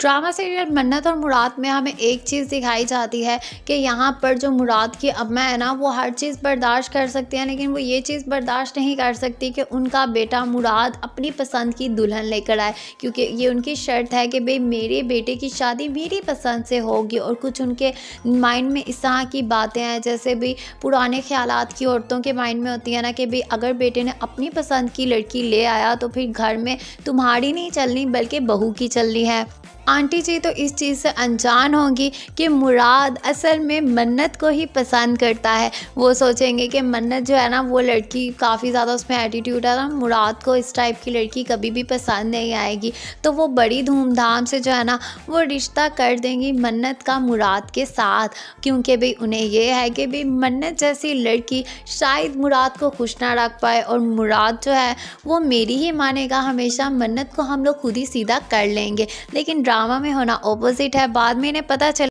drama serial मन्नत और मुराद में हमें एक चीज़ दिखाई जाती है कि यहाँ पर जो मुराद की अम्मा है ना वो हर चीज़ बर्दाश्त कर सकती है लेकिन वो ये चीज़ बर्दाश्त नहीं कर सकती कि उनका बेटा मुराद अपनी पसंद की दुल्हन लेकर आए क्योंकि ये उनकी शर्त है कि भाई मेरे बेटे की शादी मेरी पसंद से होगी और कुछ उनके माइंड में इस तरह की बातें हैं जैसे भी पुराने ख्याल की औरतों के माइंड में होती है ना कि भाई अगर बेटे ने अपनी पसंद की लड़की ले आया तो फिर घर में तुम्हारी नहीं चलनी बल्कि बहू की चलनी है आंटी जी तो इस चीज़ से अनजान होंगी कि मुराद असल में मन्नत को ही पसंद करता है वो सोचेंगे कि मन्नत जो है ना वो लड़की काफ़ी ज़्यादा उसमें एटीट्यूड है ना मुराद को इस टाइप की लड़की कभी भी पसंद नहीं आएगी तो वो बड़ी धूमधाम से जो है ना वो रिश्ता कर देंगी मन्नत का मुराद के साथ क्योंकि भाई उन्हें यह है कि भाई मन्नत जैसी लड़की शायद मुराद को खुश ना रख पाए और मुराद जो है वो मेरी ही मानेगा हमेशा मन्नत को हम लोग खुद ही सीधा कर लेंगे लेकिन ड्रामा में होना ऑपोजिट है बाद में इन्हें पता चला